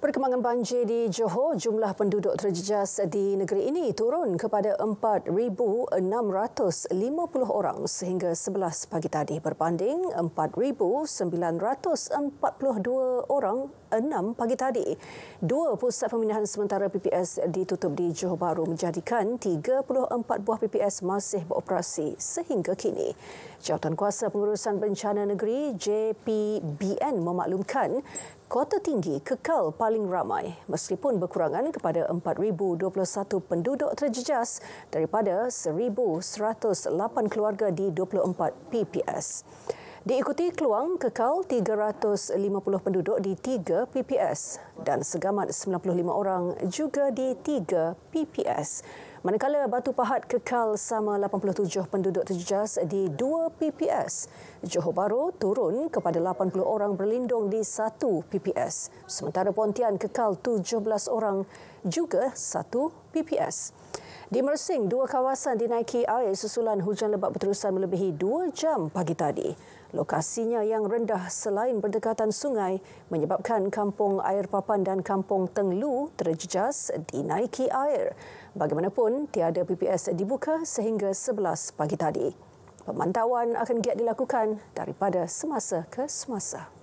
Perkembangan banjir di Johor, jumlah penduduk terjejas di negeri ini turun kepada 4,650 orang sehingga 11 pagi tadi berbanding 4,942 orang 6 pagi tadi. Dua pusat pemindahan sementara PPS ditutup di Johor Bahru menjadikan 34 buah PPS masih beroperasi sehingga kini. Jawatan Kuasa Pengurusan Bencana Negeri JPBN memaklumkan Kota Tinggi kekal paling ramai meskipun berkurangan kepada 4021 penduduk terjejas daripada 1108 keluarga di 24 PPS. Diikuti Keluang kekal 350 penduduk di 3 PPS dan segamat 95 orang juga di tiga PPS. Manakala Batu Pahat kekal sama 87 penduduk terjejas di dua PPS. Johor Bahru turun kepada 80 orang berlindung di satu PPS. Sementara Pontian kekal 17 orang juga satu PPS. Di Mersing, dua kawasan dinaiki air susulan hujan lebat berterusan melebihi dua jam pagi tadi. Lokasinya yang rendah selain berdekatan sungai menyebabkan kampung air papan Kapan dan Kampung Tenglu terjejas dinaiki air. Bagaimanapun, tiada PPS dibuka sehingga 11 pagi tadi. Pemantauan akan giat dilakukan daripada semasa ke semasa.